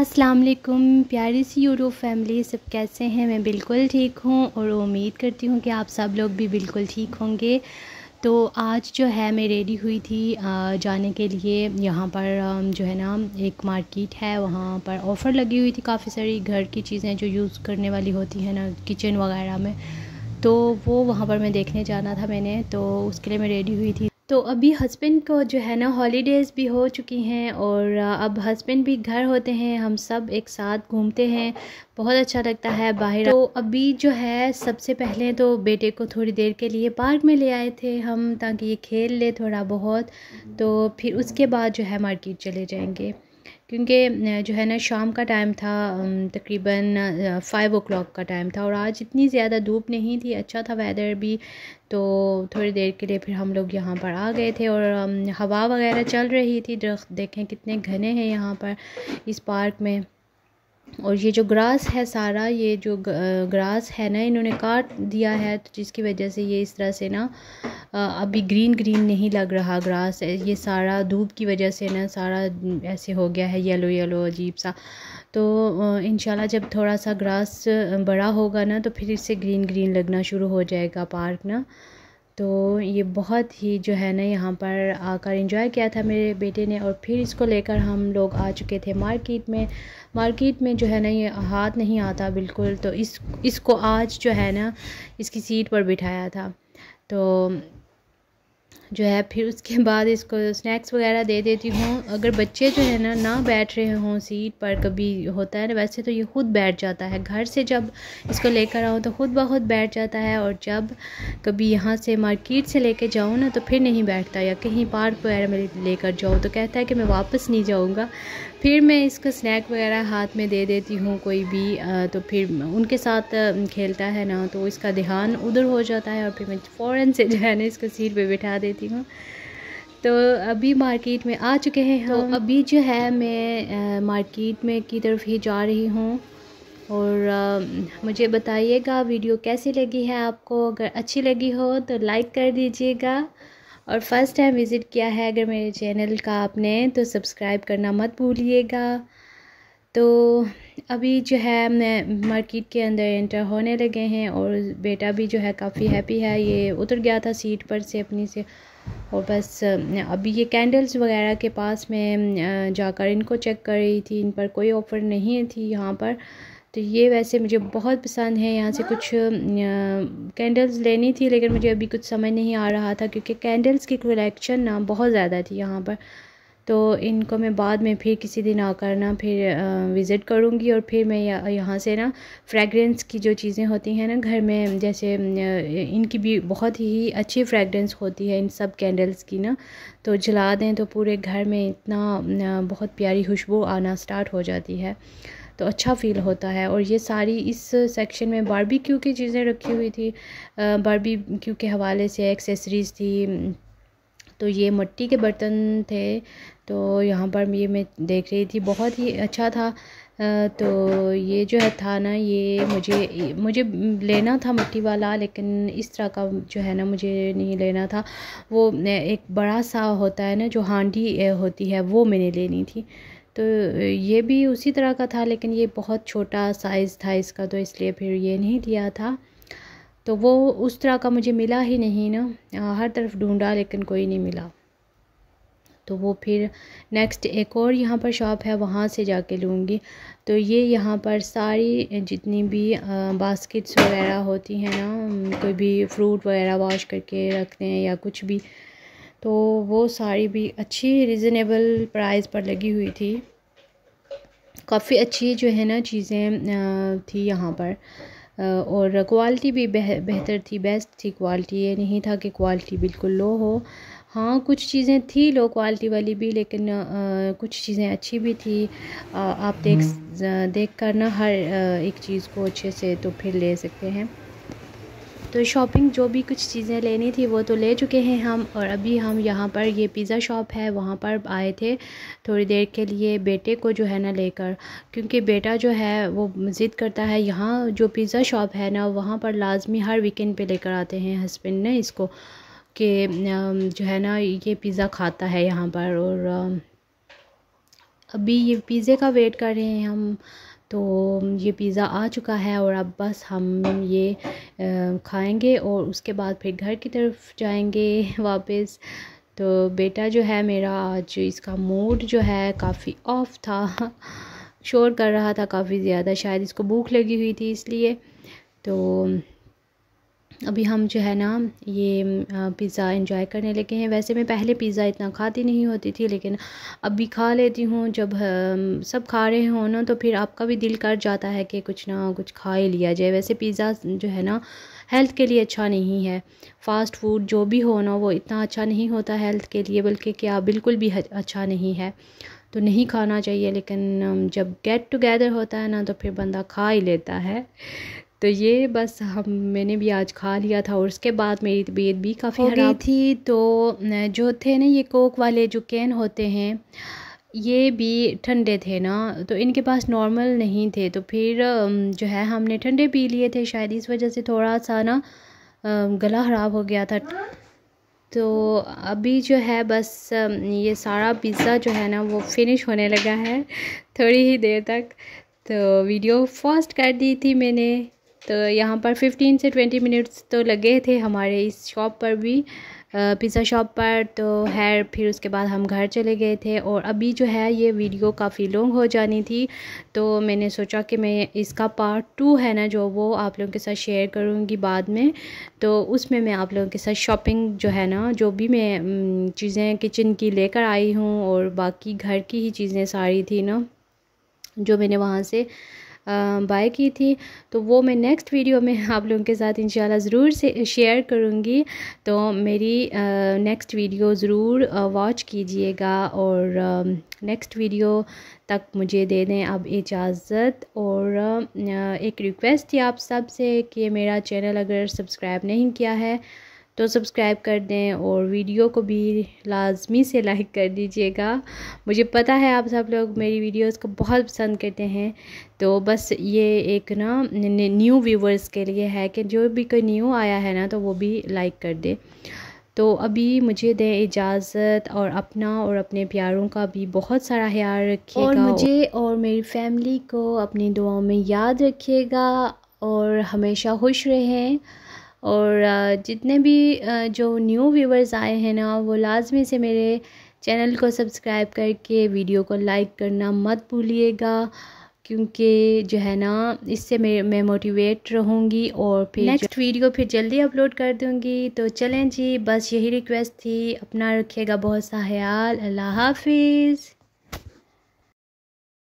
अस्सलाम वालेकुम प्यारी सी यूरो फैमिली सब कैसे हैं मैं बिल्कुल ठीक हूँ और उम्मीद करती हूँ कि आप सब लोग भी बिल्कुल ठीक होंगे तो आज जो है मैं रेडी हुई थी जाने के लिए यहाँ पर जो है ना एक मार्केट है वहाँ पर ऑफ़र लगी हुई थी काफ़ी सारी घर की चीज़ें जो यूज़ करने वाली होती हैं ना किचन वगैरह में तो वो वहाँ पर मैं देखने जाना था मैंने तो उसके लिए मैं रेडी हुई थी तो अभी हस्बैंड को जो है ना हॉलीडेज़ भी हो चुकी हैं और अब हस्बैंड भी घर होते हैं हम सब एक साथ घूमते हैं बहुत अच्छा लगता है बाहर तो अभी जो है सबसे पहले तो बेटे को थोड़ी देर के लिए पार्क में ले आए थे हम ताकि ये खेल ले थोड़ा बहुत तो फिर उसके बाद जो है मार्केट चले जाएंगे क्योंकि जो है ना शाम का टाइम था तकरीबन फ़ाइव ओ क्लाक का टाइम था और आज इतनी ज़्यादा धूप नहीं थी अच्छा था वेदर भी तो थोड़ी देर के लिए फिर हम लोग यहाँ पर आ गए थे और हवा वगैरह चल रही थी दरख्त देखें कितने घने हैं यहाँ पर इस पार्क में और ये जो ग्रास है सारा ये जो ग्रास है ना इन्होंने काट दिया है तो जिसकी वजह से ये इस तरह से ना अभी ग्रीन ग्रीन नहीं लग रहा ग्रास ये सारा धूप की वजह से ना सारा ऐसे हो गया है येलो येलो अजीब सा तो इन जब थोड़ा सा ग्रास बड़ा होगा ना तो फिर इससे ग्रीन ग्रीन लगना शुरू हो जाएगा पार्क ना तो ये बहुत ही जो है ना यहाँ पर आकर इंजॉय किया था मेरे बेटे ने और फिर इसको लेकर हम लोग आ चुके थे मार्केट में मार्केट में जो है ना ये हाथ नहीं आता बिल्कुल तो इस इसको आज जो है ना इसकी सीट पर बिठाया था तो जो है फिर उसके बाद इसको स्नैक्स वगैरह दे देती हूँ अगर बच्चे जो है ना ना बैठ रहे हों सीट पर कभी होता है ना वैसे तो ये खुद बैठ जाता है घर से जब इसको लेकर आऊँ तो खुद ब खुद बैठ जाता है और जब कभी यहाँ से मार्केट से लेके जाऊँ ना तो फिर नहीं बैठता या कहीं पार्क वगैरह में लेकर जाऊँ तो कहता है कि मैं वापस नहीं जाऊँगा फिर मैं इसका स्नैक वगैरह हाथ में दे देती हूँ कोई भी तो फिर उनके साथ खेलता है ना तो इसका ध्यान उधर हो जाता है और फिर मैं फ़ौरन से जो है ना इसको सीट पर बिठा देती हूँ तो अभी मार्केट में आ चुके हैं तो हम तो अभी जो है मैं मार्केट में की तरफ ही जा रही हूँ और आ, मुझे बताइएगा वीडियो कैसी लगी है आपको अगर अच्छी लगी हो तो लाइक कर दीजिएगा और फर्स्ट टाइम विज़िट किया है अगर मेरे चैनल का आपने तो सब्सक्राइब करना मत भूलिएगा तो अभी जो है मैं मार्केट के अंदर एंटर होने लगे हैं और बेटा भी जो है काफ़ी हैप्पी है ये उतर गया था सीट पर से अपनी से और बस अभी ये कैंडल्स वगैरह के पास मैं जाकर इनको चेक कर रही थी इन पर कोई ऑफ़र नहीं थी यहाँ पर तो ये वैसे मुझे बहुत पसंद है यहाँ से कुछ कैंडल्स लेनी थी लेकिन मुझे अभी कुछ समझ नहीं आ रहा था क्योंकि कैंडल्स की कलेक्शन ना बहुत ज़्यादा थी यहाँ पर तो इनको मैं बाद में फिर किसी दिन आकर ना फिर विज़िट करूँगी और फिर मैं यहाँ से ना फ्रेगरेंस की जो चीज़ें होती हैं ना घर में जैसे इनकी भी बहुत ही अच्छी फ्रेगरेंस होती है इन सब कैंडल्स की ना तो जला दें तो पूरे घर में इतना बहुत प्यारी खुशबू आना स्टार्ट हो जाती है तो अच्छा फ़ील होता है और ये सारी इस सेक्शन में बारबी क्यू की चीज़ें रखी हुई थी बारबी क्यू के हवाले से एक्सेसरीज़ थी तो ये मिट्टी के बर्तन थे तो यहाँ पर ये मैं देख रही थी बहुत ही अच्छा था तो ये जो है था ना ये मुझे मुझे लेना था मिट्टी वाला लेकिन इस तरह का जो है ना मुझे नहीं लेना था वो एक बड़ा सा होता है ना जो हांडी होती है वो मैंने लेनी थी तो ये भी उसी तरह का था लेकिन ये बहुत छोटा साइज़ था इसका तो इसलिए फिर ये नहीं लिया था तो वो उस तरह का मुझे मिला ही नहीं ना हर तरफ ढूंढा लेकिन कोई नहीं मिला तो वो फिर नेक्स्ट एक और यहाँ पर शॉप है वहाँ से जाके लूँगी तो ये यहाँ पर सारी जितनी भी बास्केट्स वगैरह होती हैं ना कोई भी फ्रूट वगैरह वॉश करके रखते हैं या कुछ भी तो वो साड़ी भी अच्छी रिजनेबल प्राइस पर लगी हुई थी काफ़ी अच्छी जो है ना चीज़ें थी यहाँ पर और क्वालिटी भी बेहतर थी बेस्ट थी क्वालिटी ये नहीं था कि क्वालिटी बिल्कुल लो हो हाँ कुछ चीज़ें थी लो क्वालिटी वाली भी लेकिन आ, कुछ चीज़ें अच्छी भी थी आ, आप देख हम्म। देख कर ना हर आ, एक चीज़ को अच्छे से तो फिर ले सकते हैं तो शॉपिंग जो भी कुछ चीज़ें लेनी थी वो तो ले चुके हैं हम और अभी हम यहाँ पर ये पिज़्ज़ा शॉप है वहाँ पर आए थे थोड़ी देर के लिए बेटे को जो है ना लेकर क्योंकि बेटा जो है वो ज़िद करता है यहाँ जो पिज़्ज़ा शॉप है ना वहाँ पर लाजमी हर वीकेंड पर लेकर आते हैं हस्बैंड ने इसको कि जो है ना ये पिज़्ज़ा खाता है यहाँ पर और अभी ये पिज़्ज़े का वेट कर रहे हैं हम तो ये पिज़्ज़ा आ चुका है और अब बस हम ये खाएंगे और उसके बाद फिर घर की तरफ जाएंगे वापस तो बेटा जो है मेरा आज इसका मूड जो है काफ़ी ऑफ था शोर कर रहा था काफ़ी ज़्यादा शायद इसको भूख लगी हुई थी इसलिए तो अभी हम जो है ना ये पिज़्ज़ा इन्जॉय करने लगे हैं वैसे मैं पहले पिज़्ज़ा इतना खाती नहीं होती थी लेकिन अभी खा लेती हूँ जब सब खा रहे हो ना तो फिर आपका भी दिल कर जाता है कि कुछ ना कुछ खा ही लिया जाए वैसे पिज़्ज़ा जो है ना हेल्थ के लिए अच्छा नहीं है फ़ास्ट फूड जो भी हो ना वो इतना अच्छा नहीं होता हेल्थ के लिए बल्कि क्या बिल्कुल भी अच्छा नहीं है तो नहीं खाना चाहिए लेकिन जब गेट टुगेदर होता है ना तो फिर बंदा खा ही लेता है तो ये बस हम मैंने भी आज खा लिया था और उसके बाद मेरी तबीयत भी काफ़ी हो गई थी तो जो थे ना ये कोक वाले जो कैन होते हैं ये भी ठंडे थे ना तो इनके पास नॉर्मल नहीं थे तो फिर जो है हमने ठंडे पी लिए थे शायद इस वजह से थोड़ा सा ना गला ख़राब हो गया था तो अभी जो है बस ये सारा पिज़्ज़ा जो है ना वो फिनिश होने लगा है थोड़ी ही देर तक तो वीडियो फास्ट कर दी थी मैंने तो यहाँ पर फिफ्टीन से ट्वेंटी मिनट्स तो लगे थे हमारे इस शॉप पर भी पिज़्ज़ा शॉप पर तो है फिर उसके बाद हम घर चले गए थे और अभी जो है ये वीडियो काफ़ी लॉन्ग हो जानी थी तो मैंने सोचा कि मैं इसका पार्ट टू है ना जो वो आप लोगों के साथ शेयर करूँगी बाद में तो उसमें मैं आप लोगों के साथ शॉपिंग जो है ना जो भी मैं चीज़ें किचन की लेकर आई हूँ और बाकी घर की ही चीज़ें सारी थी ना जो मैंने वहाँ से बाय की थी तो वो मैं नेक्स्ट वीडियो में आप लोगों के साथ इंशाल्लाह ज़रूर से शेयर करूँगी तो मेरी नेक्स्ट वीडियो ज़रूर वॉच कीजिएगा और नेक्स्ट वीडियो तक मुझे दे दें अब इजाज़त और एक रिक्वेस्ट थी आप सब से कि मेरा चैनल अगर सब्सक्राइब नहीं किया है तो सब्सक्राइब कर दें और वीडियो को भी लाजमी से लाइक कर दीजिएगा मुझे पता है आप सब लोग मेरी वीडियोस को बहुत पसंद करते हैं तो बस ये एक ना न्यू व्यूवर्स के लिए है कि जो भी कोई न्यू आया है ना तो वो भी लाइक कर दे तो अभी मुझे दें इजाज़त और अपना और अपने प्यारों का भी बहुत सारा ख्याल रखिएगा और मुझे और मेरी फैमिली को अपनी दुआओं में याद रखिएगा और हमेशा खुश रहें और जितने भी जो न्यू व्यूवर्स आए हैं ना वो लाजमी से मेरे चैनल को सब्सक्राइब करके वीडियो को लाइक करना मत भूलिएगा क्योंकि जो है ना इससे मैं मैं मोटिवेट रहूँगी और फिर नेक्स्ट वीडियो फिर जल्दी अपलोड कर दूँगी तो चलें जी बस यही रिक्वेस्ट थी अपना रखिएगा बहुत सा ख्याल अल्लाह हाफिज़